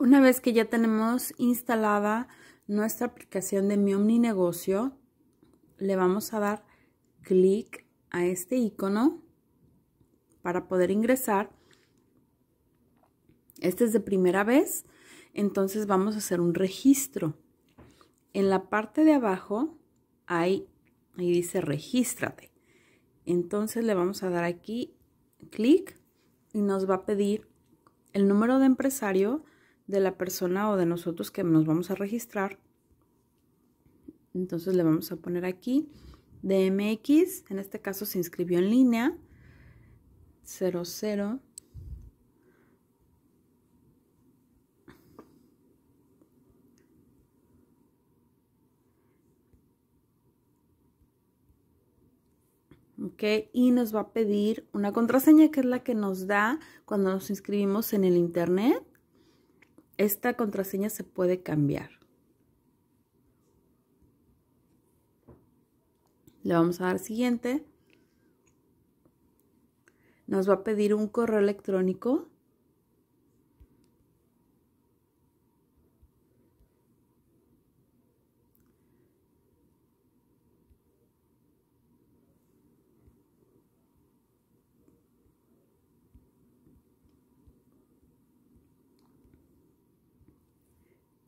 Una vez que ya tenemos instalada nuestra aplicación de mi Omni Negocio, le vamos a dar clic a este icono para poder ingresar. Este es de primera vez, entonces vamos a hacer un registro. En la parte de abajo hay, ahí dice regístrate. Entonces le vamos a dar aquí clic y nos va a pedir el número de empresario de la persona o de nosotros que nos vamos a registrar. Entonces le vamos a poner aquí DMX, en este caso se inscribió en línea 00 Ok, y nos va a pedir una contraseña que es la que nos da cuando nos inscribimos en el internet. Esta contraseña se puede cambiar. Le vamos a dar siguiente. Nos va a pedir un correo electrónico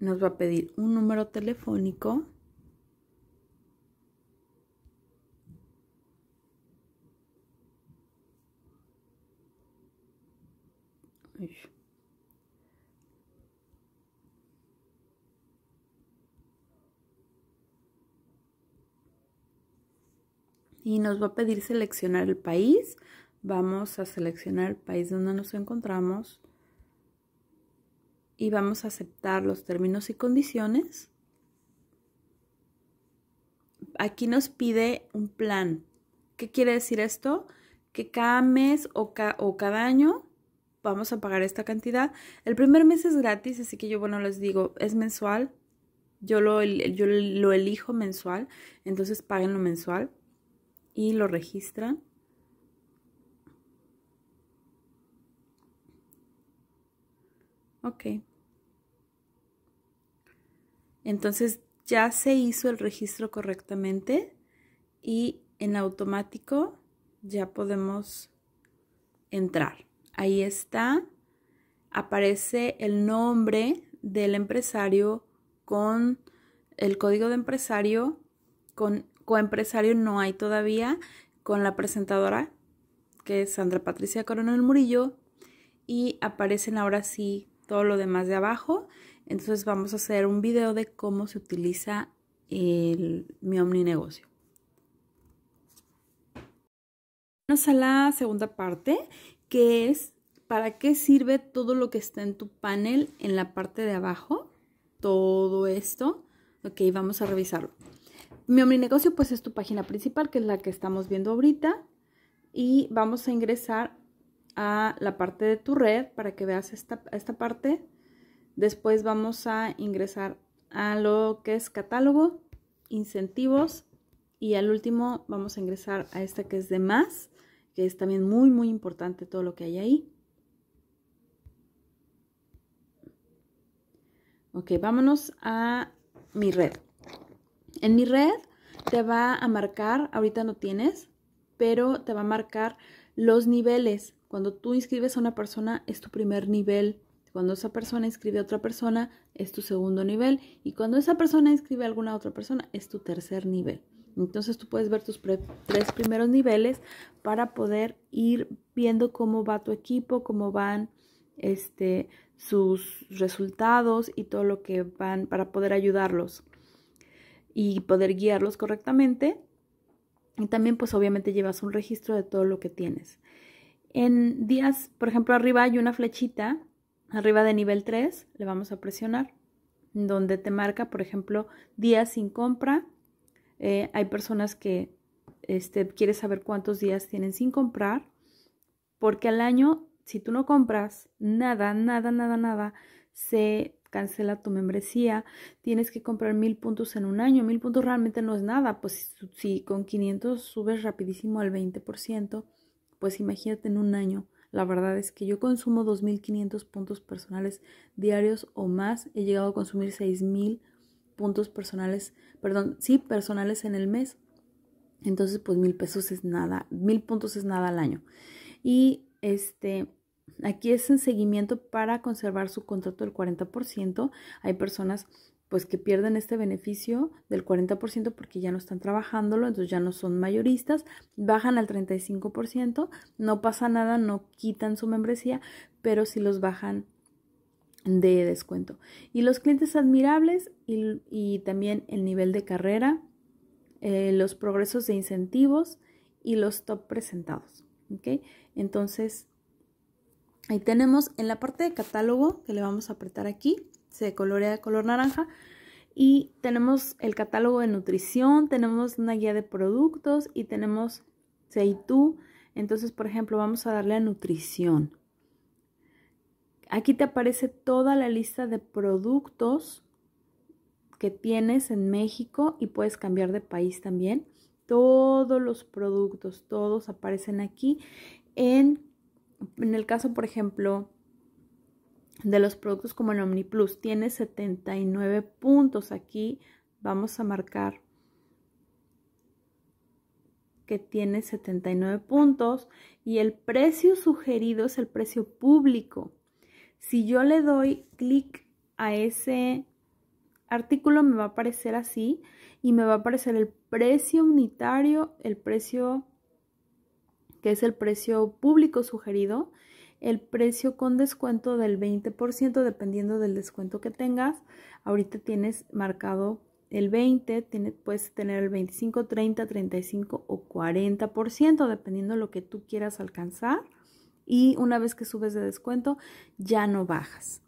nos va a pedir un número telefónico y nos va a pedir seleccionar el país. Vamos a seleccionar el país donde nos encontramos y vamos a aceptar los términos y condiciones. Aquí nos pide un plan. ¿Qué quiere decir esto? Que cada mes o, cada año vamos a pagar esta cantidad. El primer mes es gratis, así que yo, bueno, les digo, es mensual. Yo lo, elijo mensual, entonces paguen mensual y lo registran. Ok. Entonces ya se hizo el registro correctamente y en automático ya podemos entrar. Ahí está. Aparece el nombre del empresario con el código de empresario, con coempresario no hay todavía, con la presentadora, que es Sandra Patricia Coronel Murillo, y aparecen ahora sí todo lo demás de abajo. Entonces vamos a hacer un video de cómo se utiliza el, mi Omni Negocio. Vamos a la segunda parte, que es para qué sirve todo lo que está en tu panel en la parte de abajo. Todo esto. Ok, vamos a revisarlo. Mi Omni Negocio pues es tu página principal, que es la que estamos viendo ahorita. Y vamos a ingresar a la parte de tu red para que veas esta, parte. Después vamos a ingresar a lo que es catálogo, incentivos y al último vamos a ingresar a esta que es de más, que es también muy muy importante todo lo que hay ahí. Ok, vámonos a mi red. En mi red te va a marcar, ahorita no tienes, pero te va a marcar los niveles cuando tú inscribes a una persona es tu primer nivel. Cuando esa persona inscribe a otra persona es tu segundo nivel. Y cuando esa persona inscribe a alguna otra persona es tu tercer nivel. Entonces tú puedes ver tus tres primeros niveles para poder ir viendo cómo va tu equipo, cómo van este, sus resultados y todo lo que van para poder ayudarlos y poder guiarlos correctamente. Y también pues obviamente llevas un registro de todo lo que tienes. En días, por ejemplo, arriba hay una flechita, arriba de nivel 3, le vamos a presionar, donde te marca, por ejemplo, días sin compra. Eh, hay personas que este, saber cuántos días tienen sin comprar, porque al año, si tú no compras nada, nada, nada, nada, se cancela tu membresía, tienes que comprar mil puntos en un año, mil puntos realmente no es nada, pues si, si con 500 subes rapidísimo al 20%, pues imagínate en un año. La verdad es que yo consumo 2.500 puntos personales diarios o más. He llegado a consumir 6.000 puntos personales, perdón, sí, personales en el mes. Entonces, pues mil pesos es nada, mil puntos es nada al año. Y este, aquí es en seguimiento para conservar su contrato del 40%. Hay personas pues que pierden este beneficio del 40% porque ya no están trabajándolo, entonces ya no son mayoristas, bajan al 35%, no pasa nada, no quitan su membresía, pero sí los bajan de descuento. Y los clientes admirables y, también el nivel de carrera, eh, los progresos de incentivos y los top presentados. Entonces, ahí tenemos en la parte de catálogo que le vamos a apretar aquí se colorea de color naranja. Y tenemos el catálogo de nutrición, tenemos una guía de productos y tenemos Seitu. Entonces, por ejemplo, vamos a darle a nutrición. Aquí te aparece toda la lista de productos que tienes en México y puedes cambiar de país también. Todos los productos, todos aparecen aquí. En, en el caso, por ejemplo, de los productos como el plus Tiene 79 puntos. Aquí vamos a marcar que tiene 79 puntos y el precio sugerido es el precio público. Si yo le doy clic a ese artículo me va a aparecer así y me va a aparecer el precio unitario, el precio que es el precio público sugerido el precio con descuento del 20% dependiendo del descuento que tengas. Ahorita tienes marcado el 20, puedes tener el 25, 30, 35 o 40% dependiendo lo que tú quieras alcanzar. Y una vez que subes de descuento ya no bajas.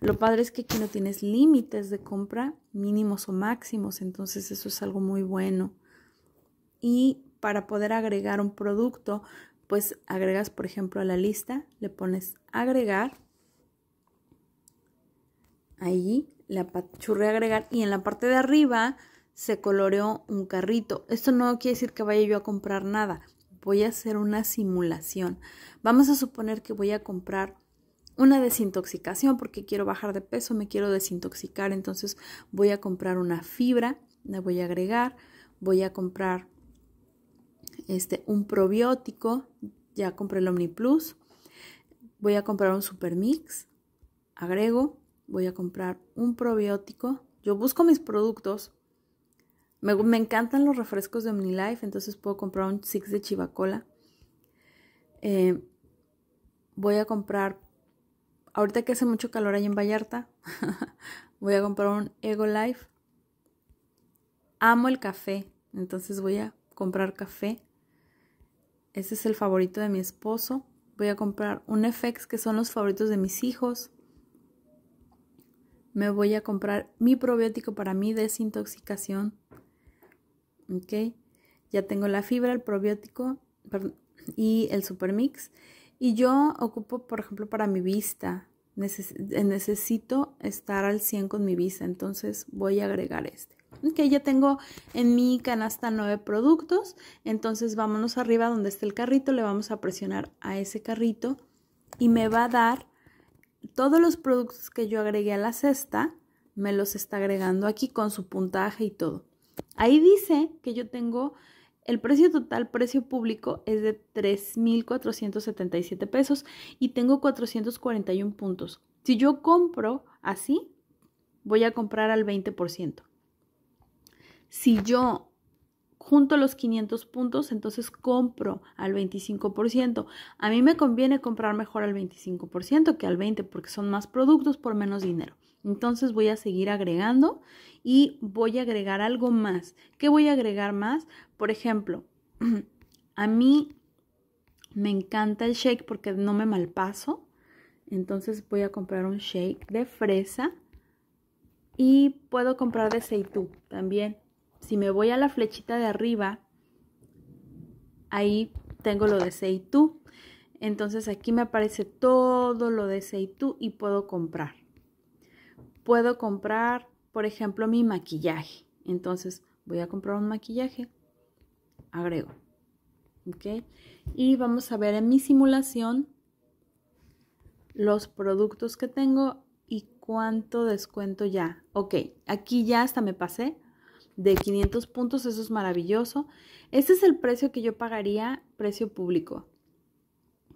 Lo padre es que aquí no tienes límites de compra mínimos o máximos, entonces eso es algo muy bueno. Y para poder agregar un producto pues agregas, por ejemplo, a la lista, le pones agregar, ahí la apachurré agregar y en la parte de arriba se coloreó un carrito. Esto no quiere decir que vaya yo a comprar nada, voy a hacer una simulación. Vamos a suponer que voy a comprar una desintoxicación porque quiero bajar de peso, me quiero desintoxicar, entonces voy a comprar una fibra, la voy a agregar, voy a comprar este, un probiótico, ya compré el Plus voy a comprar un super mix agrego, voy a comprar un probiótico, yo busco mis productos, me, encantan los refrescos de Life entonces puedo comprar un Six de Chivacola. Eh, voy a comprar, ahorita que hace mucho calor ahí en Vallarta, voy a comprar un Ego Life. Amo el café, entonces voy a comprar café. Este es el favorito de mi esposo. Voy a comprar un FX que son los favoritos de mis hijos. Me voy a comprar mi probiótico para mi desintoxicación. Ok. Ya tengo la fibra, el probiótico y el supermix. Y yo ocupo, por ejemplo, para mi vista. necesito estar al 100 con mi vista. Entonces voy a agregar este. Que ya tengo en mi canasta nueve productos, entonces vámonos arriba donde está el carrito, le vamos a presionar a ese carrito y me va a dar todos los productos que yo agregué a la cesta, me los está agregando aquí con su puntaje y todo. Ahí dice que yo tengo el precio total, precio público, es de 3.477 pesos y tengo 441 puntos. Si yo compro así, voy a comprar al 20%. Si yo junto los 500 puntos, entonces compro al 25%. A mí me conviene comprar mejor al 25% que al 20% porque son más productos por menos dinero. Entonces voy a seguir agregando y voy a agregar algo más. ¿Qué voy a agregar más? Por ejemplo, a mí me encanta el shake porque no me malpaso. Entonces voy a comprar un shake de fresa y puedo comprar de seitú también si me voy a la flechita de arriba, ahí tengo lo de SeiTu, Entonces aquí me aparece todo lo de SeiTu y puedo comprar. Puedo comprar, por ejemplo, mi maquillaje. Entonces voy a comprar un maquillaje, agrego. ¿Ok? Y vamos a ver en mi simulación los productos que tengo y cuánto descuento ya. Ok, aquí ya hasta me pasé de 500 puntos, eso es maravilloso. Ese es el precio que yo pagaría, precio público.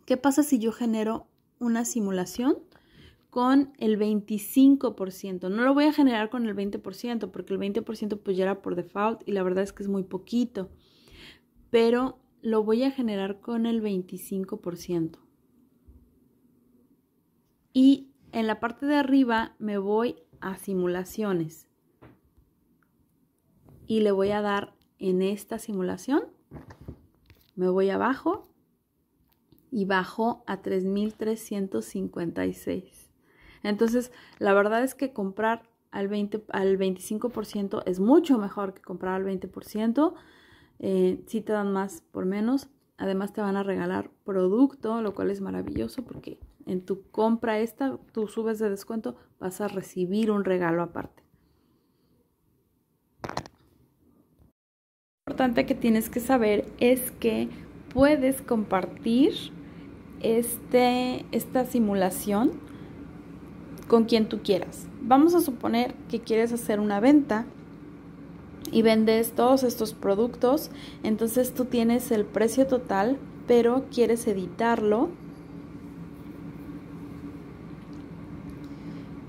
¿Qué pasa si yo genero una simulación con el 25%? No lo voy a generar con el 20% porque el 20% pues ya era por default y la verdad es que es muy poquito. Pero lo voy a generar con el 25%. Y en la parte de arriba me voy a simulaciones y le voy a dar en esta simulación. Me voy abajo y bajo a 3,356. Entonces, la verdad es que comprar al, 20, al 25% es mucho mejor que comprar al 20%. Eh, si te dan más por menos, además te van a regalar producto, lo cual es maravilloso porque en tu compra esta, tú subes de descuento, vas a recibir un regalo aparte. Lo importante que tienes que saber es que puedes compartir este, esta simulación con quien tú quieras. Vamos a suponer que quieres hacer una venta y vendes todos estos productos, entonces tú tienes el precio total, pero quieres editarlo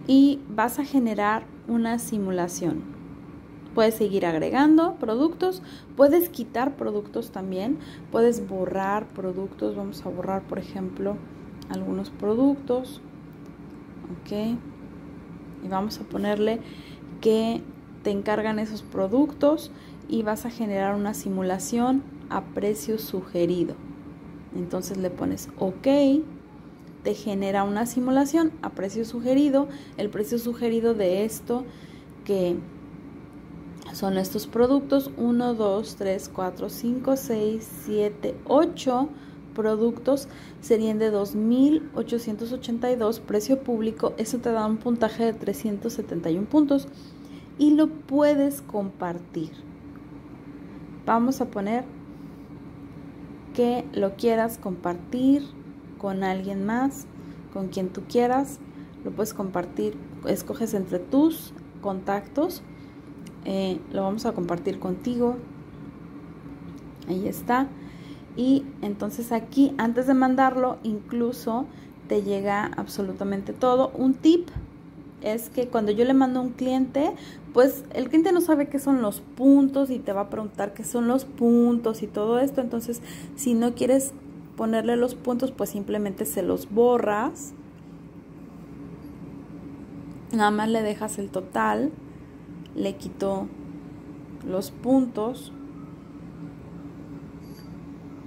y vas a generar una simulación. Puedes seguir agregando productos, puedes quitar productos también, puedes borrar productos. Vamos a borrar, por ejemplo, algunos productos. Ok. Y vamos a ponerle que te encargan esos productos y vas a generar una simulación a precio sugerido. Entonces le pones OK, te genera una simulación a precio sugerido, el precio sugerido de esto que son estos productos 1, 2, 3, 4, 5, 6, 7, 8 productos serían de 2.882 precio público. Eso te da un puntaje de 371 puntos y lo puedes compartir. Vamos a poner que lo quieras compartir con alguien más, con quien tú quieras. Lo puedes compartir, escoges entre tus contactos eh, lo vamos a compartir contigo. Ahí está. Y entonces aquí, antes de mandarlo, incluso te llega absolutamente todo. Un tip es que cuando yo le mando a un cliente, pues el cliente no sabe qué son los puntos y te va a preguntar qué son los puntos y todo esto. Entonces, si no quieres ponerle los puntos, pues simplemente se los borras. Nada más le dejas el total le quito los puntos.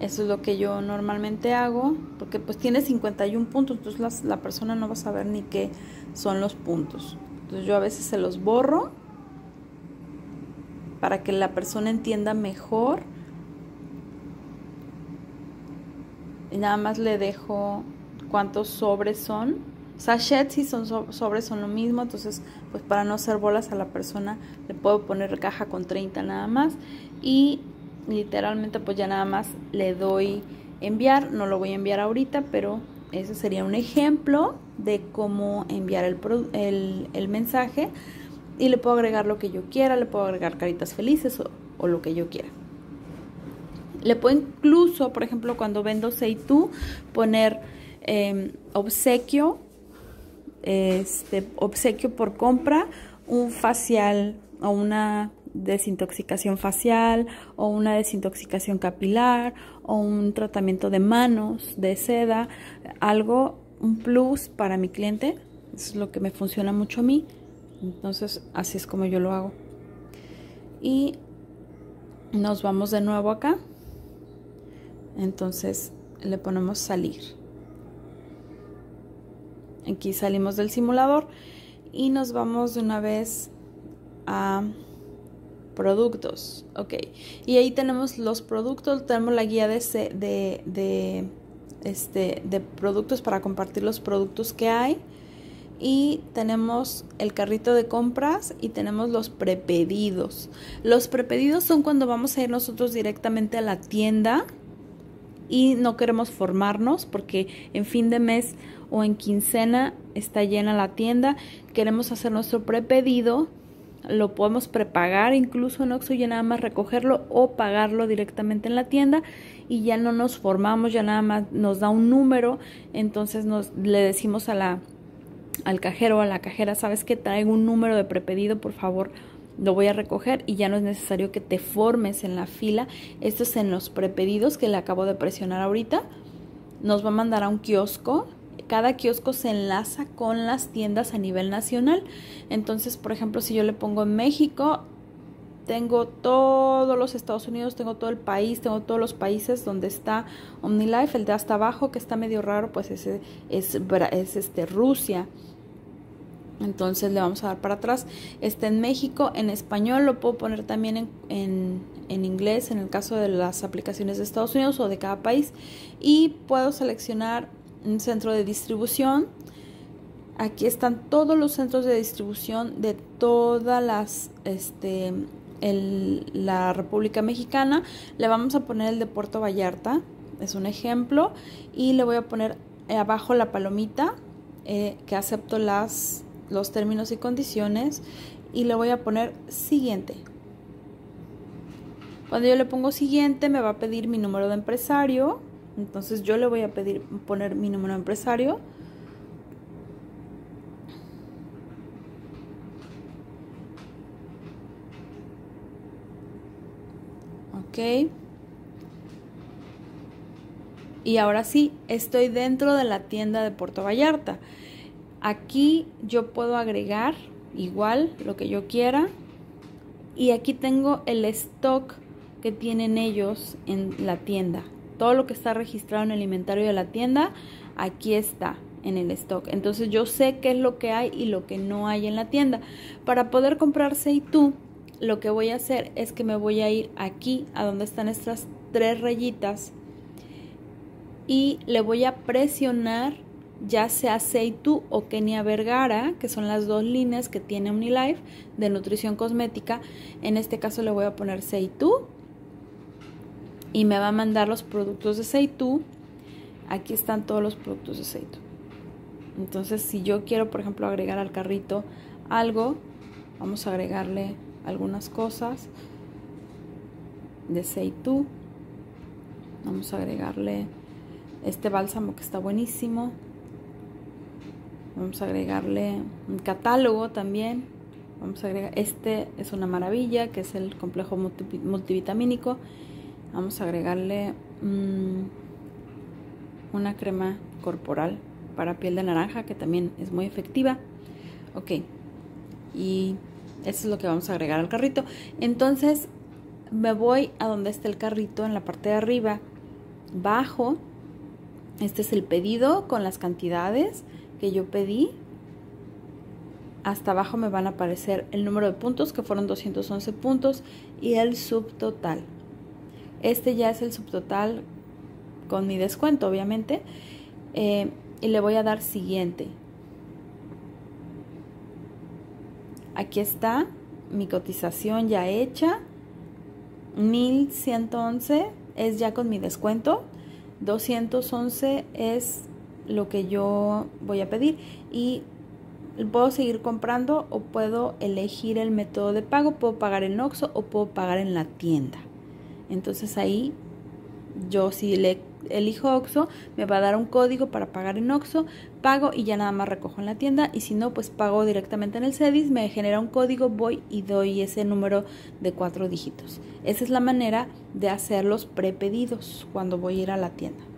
Eso es lo que yo normalmente hago, porque pues tiene 51 puntos, entonces la persona no va a saber ni qué son los puntos. Entonces yo a veces se los borro para que la persona entienda mejor. Y nada más le dejo cuántos sobres son sachets y son sobres son lo mismo, entonces pues para no hacer bolas a la persona le puedo poner caja con 30 nada más y literalmente pues ya nada más le doy enviar, no lo voy a enviar ahorita, pero ese sería un ejemplo de cómo enviar el, mensaje y le puedo agregar lo que yo quiera, le puedo agregar caritas felices o, lo que yo quiera. Le puedo incluso, por ejemplo, cuando vendo tú poner em, obsequio este obsequio por compra un facial o una desintoxicación facial o una desintoxicación capilar o un tratamiento de manos, de seda, algo, un plus para mi cliente, es lo que me funciona mucho a mí, entonces así es como yo lo hago. Y nos vamos de nuevo acá, entonces le ponemos salir. Aquí salimos del simulador y nos vamos de una vez a productos. Ok. Y ahí tenemos los productos, tenemos la guía de, de, este, de productos para compartir los productos que hay. Y tenemos el carrito de compras y tenemos los prepedidos. Los prepedidos son cuando vamos a ir nosotros directamente a la tienda y no queremos formarnos porque en fin de mes o en quincena está llena la tienda, queremos hacer nuestro prepedido, lo podemos prepagar incluso en Oxxo y nada más recogerlo o pagarlo directamente en la tienda y ya no nos formamos, ya nada más nos da un número, entonces nos le decimos a la al cajero o a la cajera, ¿sabes que traigo un número de prepedido, por favor? lo voy a recoger y ya no es necesario que te formes en la fila. Esto es en los prepedidos que le acabo de presionar ahorita. Nos va a mandar a un kiosco. Cada kiosco se enlaza con las tiendas a nivel nacional. Entonces, por ejemplo, si yo le pongo en México, tengo todos los Estados Unidos, tengo todo el país, tengo todos los países donde está OmniLife, el de hasta abajo que está medio raro, pues ese es, es este Rusia, entonces le vamos a dar para atrás. Está en México, en español, lo puedo poner también en, inglés en el caso de las aplicaciones de Estados Unidos o de cada país. Y puedo seleccionar un centro de distribución. Aquí están todos los centros de distribución de todas las, este, la República Mexicana. Le vamos a poner el de Puerto Vallarta, es un ejemplo. Y le voy a poner abajo la palomita eh, que acepto las los términos y condiciones y le voy a poner siguiente. Cuando yo le pongo siguiente me va a pedir mi número de empresario, entonces yo le voy a pedir poner mi número de empresario. Ok. Y ahora sí, estoy dentro de la tienda de Puerto Vallarta. Aquí yo puedo agregar igual lo que yo quiera. Y aquí tengo el stock que tienen ellos en la tienda. Todo lo que está registrado en el inventario de la tienda, aquí está en el stock. Entonces yo sé qué es lo que hay y lo que no hay en la tienda. Para poder comprar tú lo que voy a hacer es que me voy a ir aquí a donde están estas tres rayitas y le voy a presionar ya sea Seitu o Kenia Vergara, que son las dos líneas que tiene Unilife de nutrición cosmética. En este caso le voy a poner Seitu y me va a mandar los productos de Seitu. Aquí están todos los productos de Seitu. Entonces, si yo quiero, por ejemplo, agregar al carrito algo, vamos a agregarle algunas cosas de Seitu. Vamos a agregarle este bálsamo que está buenísimo. Vamos a agregarle un catálogo también. Vamos a agregar, este es una maravilla, que es el complejo multivitamínico. Vamos a agregarle mm, una crema corporal para piel de naranja, que también es muy efectiva. Ok, y eso es lo que vamos a agregar al carrito. Entonces me voy a donde está el carrito, en la parte de arriba, bajo. Este es el pedido con las cantidades que yo pedí, hasta abajo me van a aparecer el número de puntos, que fueron 211 puntos, y el subtotal. Este ya es el subtotal con mi descuento, obviamente. Eh, y le voy a dar siguiente. Aquí está mi cotización ya hecha. 1111 es ya con mi descuento. 211 es lo que yo voy a pedir y puedo seguir comprando o puedo elegir el método de pago, puedo pagar en Oxxo o puedo pagar en la tienda. Entonces ahí yo si le elijo Oxxo, me va a dar un código para pagar en Oxxo, pago y ya nada más recojo en la tienda y si no, pues pago directamente en el CEDIS, me genera un código, voy y doy ese número de cuatro dígitos. Esa es la manera de hacer los prepedidos cuando voy a ir a la tienda.